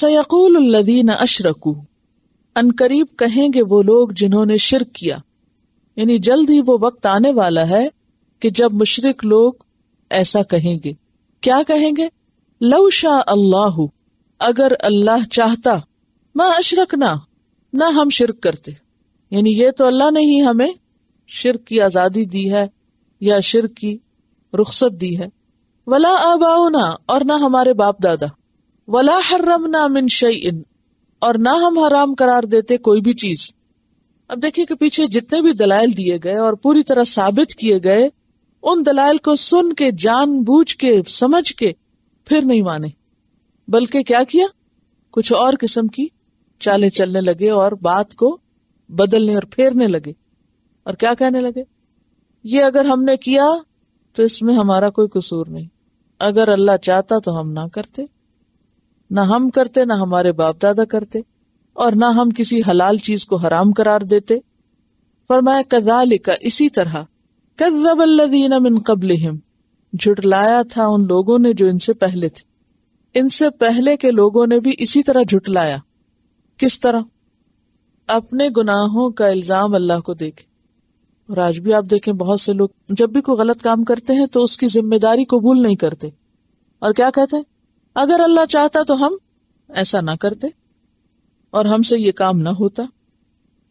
सयकूल लदीन अशरकू अनकरीब कहेंगे वो लोग जिन्होंने शिर किया यानी जल्द ही वो वक्त आने वाला है कि जब मुशरक लोग ऐसा कहेंगे क्या कहेंगे लव शाह अल्लाह अगर अल्लाह चाहता मैं अशरक ना ना हम शिरक करते यानी ये तो अल्लाह ने ही हमें शिरक की आजादी दी है या शिरक की रुख्सत दी है वला आबाओ ना और ना हमारे बाप दादा वला हर्रम ना मिन शई और ना हम हराम करार देते कोई भी चीज अब देखिए कि पीछे जितने भी दलाइल दिए गए और पूरी तरह साबित किए गए उन दलाइल को सुन के जान बूझ के समझ के फिर नहीं माने बल्कि क्या किया कुछ और किस्म की चाले चलने लगे और बात को बदलने और फेरने लगे और क्या कहने लगे ये अगर हमने किया तो इसमें हमारा कोई कसूर नहीं अगर अल्लाह चाहता तो हम ना करते ना हम करते ना हमारे बाप दादा करते और ना हम किसी हलाल चीज को हराम करार देते फरमाया लिखा इसी तरह कदीन मिन कबल झुटलाया था उन लोगों ने जो इनसे पहले थे इनसे पहले के लोगों ने भी इसी तरह झुटलाया किस तरह अपने गुनाहों का इल्जाम अल्लाह को देखे और आज भी आप देखें बहुत से लोग जब भी कोई गलत काम करते हैं तो उसकी जिम्मेदारी कबूल नहीं करते और क्या कहते हैं अगर अल्लाह चाहता तो हम ऐसा ना करते और हमसे ये काम ना होता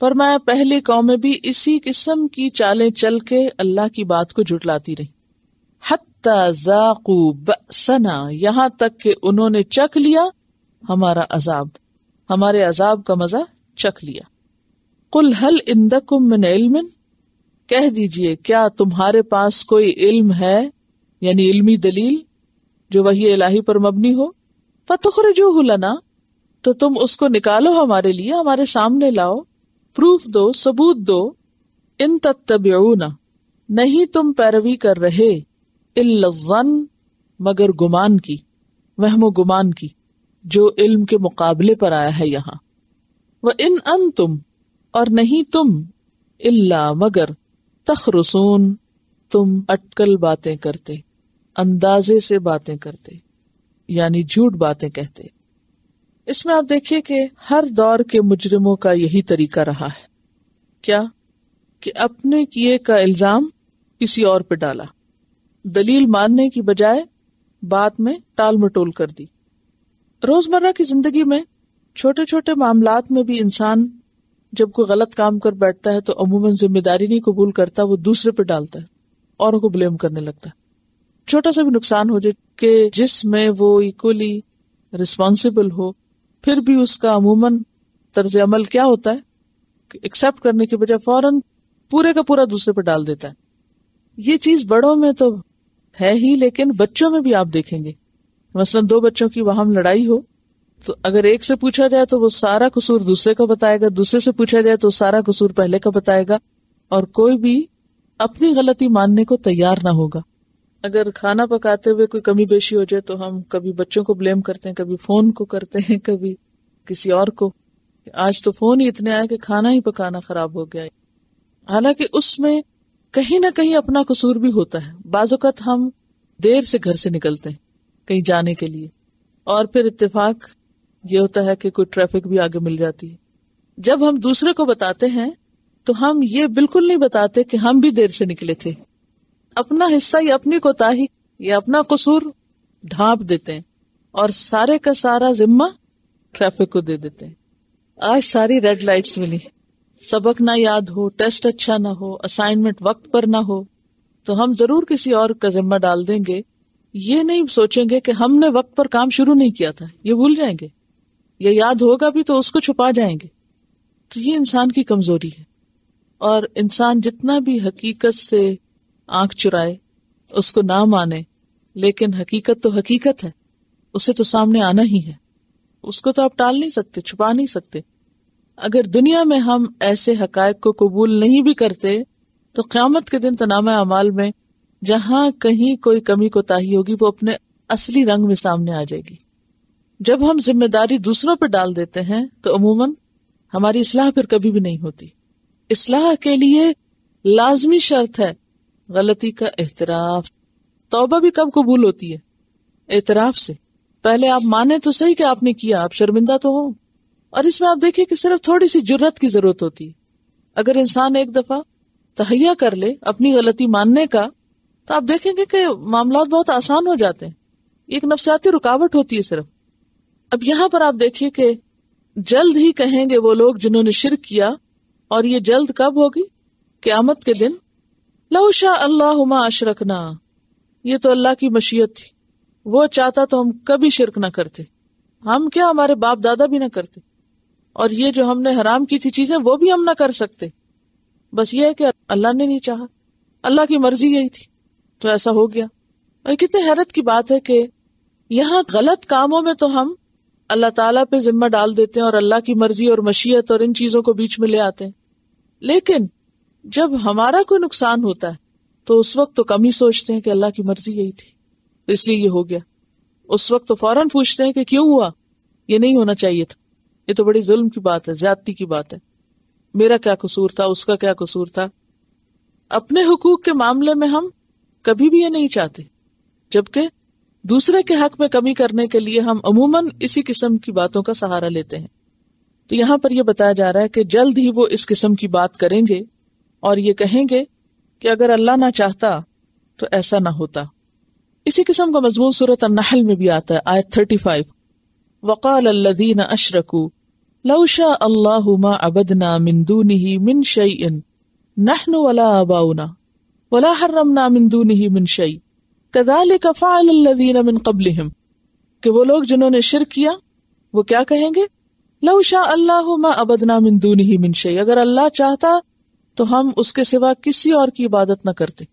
पर मैं पहली कौम में भी इसी किस्म की चालें चल के अल्लाह की बात को जुटलाती रही सना यहां तक कि उन्होंने चख लिया हमारा अजाब हमारे अजाब का मजा चख लिया कुल हल इंदकुम मिन कह दीजिए क्या तुम्हारे पास कोई इल्म है यानी इल्मी दलील जो वही इलाही पर मबनी हो फतुखर जो हुलना तो तुम उसको निकालो हमारे लिए हमारे सामने लाओ प्रूफ दो सबूत दो इन तत्तब्यूना नहीं तुम पैरवी कर रहे इल्लजन मगर गुमान की वहमो गुमान की जो इल्म के मुकाबले पर आया है यहाँ व इन अन तुम और नहीं तुम इल्ला मगर तखरसून तुम अटकल बातें करते अंदाजे से बातें करते यानी झूठ बातें कहते इसमें आप देखिए कि हर दौर के मुजरिमों का यही तरीका रहा है क्या कि अपने किए का इल्जाम किसी और पे डाला दलील मानने की बजाय बात में टाल मटोल कर दी रोजमर्रा की जिंदगी में छोटे छोटे मामलात में भी इंसान जब कोई गलत काम कर बैठता है तो अमूमन जिम्मेदारी नहीं कबूल करता वो दूसरे पर डालता है औरों को ब्लेम करने लगता है छोटा सा भी नुकसान हो जाए कि जिसमें वो इक्वली रिस्पॉन्सिबल हो फिर भी उसका अमूमन तर्ज अमल क्या होता है एक्सेप्ट करने के बजाय फौरन पूरे का पूरा दूसरे पर डाल देता है ये चीज बड़ों में तो है ही लेकिन बच्चों में भी आप देखेंगे मसलन दो बच्चों की वहां लड़ाई हो तो अगर एक से पूछा जाए तो वो सारा कसूर दूसरे का बताएगा दूसरे से पूछा जाए तो सारा कसूर पहले का बताएगा और कोई भी अपनी गलती मानने को तैयार ना होगा अगर खाना पकाते हुए कोई कमी बेशी हो जाए तो हम कभी बच्चों को ब्लेम करते हैं कभी फोन को करते हैं कभी किसी और को आज तो फोन ही इतने आया कि खाना ही पकाना खराब हो गया हालांकि उसमें कहीं ना कहीं अपना कसूर भी होता है बाजुकत हम देर से घर से निकलते हैं कहीं जाने के लिए और फिर इतफाक ये होता है कि कोई ट्रैफिक भी आगे मिल जाती है जब हम दूसरे को बताते हैं तो हम ये बिल्कुल नहीं बताते कि हम भी देर से निकले थे अपना हिस्सा या अपनी कोताही या अपना कसूर ढांप देते हैं और सारे का सारा जिम्मा ट्रैफिक को दे देते हैं आज सारी रेड लाइट्स मिली सबक ना याद हो टेस्ट अच्छा ना हो असाइनमेंट वक्त पर ना हो तो हम जरूर किसी और का जिम्मा डाल देंगे ये नहीं सोचेंगे कि हमने वक्त पर काम शुरू नहीं किया था ये भूल जाएंगे या याद होगा भी तो उसको छुपा जाएंगे तो ये इंसान की कमजोरी है और इंसान जितना भी हकीकत से आंख चुराए उसको ना माने लेकिन हकीकत तो हकीकत है उसे तो सामने आना ही है उसको तो आप टाल नहीं सकते छुपा नहीं सकते अगर दुनिया में हम ऐसे हकायक को कबूल नहीं भी करते तो क्यामत के दिन तनाम अमाल में जहां कहीं कोई कमी कोताही होगी वो अपने असली रंग में सामने आ जाएगी जब हम जिम्मेदारी दूसरों पर डाल देते हैं तो अमूमन हमारी इसलाह फिर कभी भी नहीं होती इसलाह के लिए लाजमी शर्त है गलती का एहतराफ तोबा भी कब कबूल होती है एतराफ से पहले आप माने तो सही कि आपने किया आप शर्मिंदा तो हो और इसमें आप देखिए कि सिर्फ थोड़ी सी जुर्रत की जरूरत होती है अगर इंसान एक दफा तहिया कर ले अपनी गलती मानने का तो आप देखेंगे कि मामला बहुत आसान हो जाते हैं एक नफसियाती रुकावट होती है सिर्फ अब यहाँ पर आप देखिए कि जल्द ही कहेंगे वो लोग जिन्होंने शिर किया और ये जल्द कब होगी क्यामत के दिन लहुशा अल्लाह अशरकना ये तो अल्लाह की मशीयत थी वो चाहता तो हम कभी शिरक ना करते हम क्या हमारे बाप दादा भी ना करते और ये जो हमने हराम की थी चीजें वो भी हम ना कर सकते बस ये है कि अल्लाह ने नहीं चाहा अल्लाह की मर्जी यही थी तो ऐसा हो गया और कितने हैरत की बात है कि यहाँ गलत कामों में तो हम अल्लाह ताला पे जिम्मा डाल देते हैं और अल्लाह की मर्जी और मशीयत और इन चीजों को बीच में ले आते हैं लेकिन जब हमारा कोई नुकसान होता है तो उस वक्त तो कम ही सोचते हैं कि अल्लाह की मर्जी यही थी इसलिए ये हो गया उस वक्त तो फौरन पूछते हैं कि क्यों हुआ ये नहीं होना चाहिए था ये तो बड़ी जुल्म की बात है ज्यादती की बात है मेरा क्या कसूर था उसका क्या कसूर था अपने हुकूक के मामले में हम कभी भी ये नहीं चाहते जबकि दूसरे के हक में कमी करने के लिए हम अमूमन इसी किस्म की बातों का सहारा लेते हैं तो यहां पर यह बताया जा रहा है कि जल्द ही वो इस किस्म की बात करेंगे और ये कहेंगे कि अगर अल्लाह ना चाहता तो ऐसा ना होता इसी किस्म का मजमून सूरत नहल में भी आता है आयत थर्टी फाइव वकाल अल्लदीन अशरकू लौशा अल्लाहुमा अबदना मिंदूनी ही मिन शई नहन वला अबाउना वला हर्रमना मिंदूनी ही मिन शई कदाल कफ़ाल अल्लादीन मिन कबलिहिम कि वो लोग जिन्होंने शिर किया वो क्या कहेंगे लौशा अल्लाहुमा अबदना मिंदूनी ही मिन शई अगर अल्लाह चाहता तो हम उसके सिवा किसी और की इबादत न करते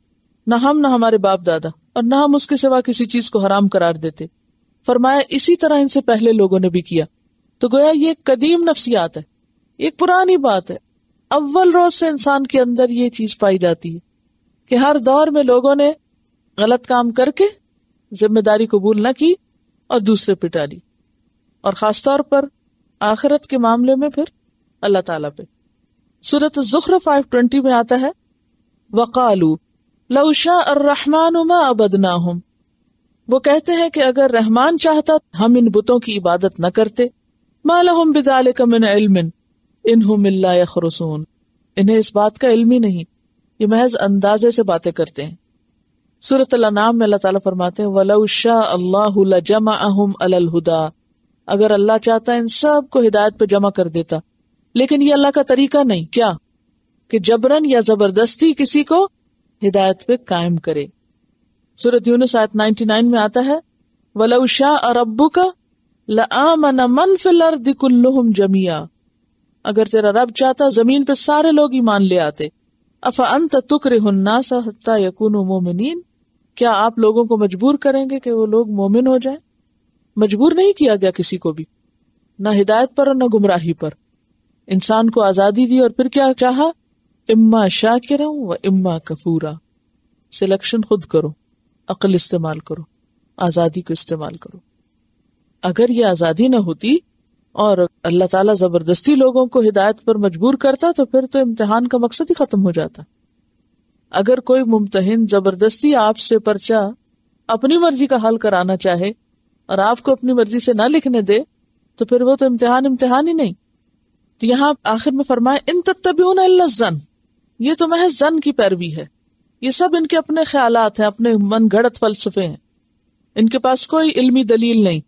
न हम न हमारे बाप दादा और न हम उसके सिवा किसी चीज को हराम करार देते फरमाया इसी तरह इनसे पहले लोगों ने भी किया तो गोया ये कदीम नफसियात है एक पुरानी बात है अव्वल रोज से इंसान के अंदर ये चीज पाई जाती है कि हर दौर में लोगों ने गलत काम करके जिम्मेदारी कबूल न की और दूसरे पिटा ली और खासतौर पर आखिरत के मामले में फिर अल्लाह ताला पे सूरत जुखर 520 में आता है वकालू लौशा और रहमानुमा अबदना हम वो कहते हैं कि अगर रहमान चाहता हम इन बुतों की इबादत न करते मालहम बिदाल कमिन इल्मिन इन्हुमिल्ला खरसून इन्हें इस बात का इल्म ही नहीं ये महज अंदाजे से बातें करते हैं सूरत नाम में अल्लाह ताला फरमाते हैं वलाउशा अल्लाह जमा अहम अलहुदा अगर अल्लाह चाहता इन सब को हिदायत पर जमा कर देता लेकिन ये अल्लाह का तरीका नहीं क्या कि जबरन या जबरदस्ती किसी को हिदायत पे कायम करे सूरत यूनुस आयत 99 में आता है वलौशा अरबू का लमन मन फिलकुल्लुम जमिया अगर तेरा रब चाहता जमीन पे सारे लोग मान ले आते अफा अंत तुक्र हत्ता मोमिन क्या आप लोगों को मजबूर करेंगे कि वो लोग मोमिन हो जाए मजबूर नहीं किया गया किसी को भी ना हिदायत पर और ना गुमराही पर इंसान को आजादी दी और फिर क्या चाहा इम्मा शाकिर व इम्मा कफूरा सिलेक्शन खुद करो अकल इस्तेमाल करो आजादी को इस्तेमाल करो अगर ये आजादी ना होती और अल्लाह ताला जबरदस्ती लोगों को हिदायत पर मजबूर करता तो फिर तो इम्तिहान का मकसद ही खत्म हो जाता अगर कोई मुमतहिन जबरदस्ती आपसे पर्चा अपनी मर्जी का हल कराना चाहे और आपको अपनी मर्जी से ना लिखने दे तो फिर वो तो इम्तिहान इम्तिहान ही नहीं तो यहाँ आखिर में फरमाए इन तत्तबियन जन ये तो महज जन की पैरवी है ये सब इनके अपने ख्याल हैं अपने मन गढ़त फलसफे हैं इनके पास कोई इल्मी दलील नहीं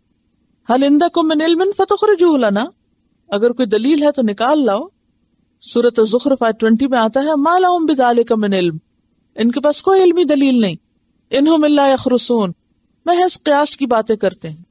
हल इंदा को मिन इल्मिन फतखरजूलना अगर कोई दलील है तो निकाल लाओ सूरत जुखरफ ट्वेंटी में आता है मालाउम बिदाले का मिन इलम इनके पास कोई इलमी दलील नहीं इन्हों अखरसून महज क्यास की बातें करते हैं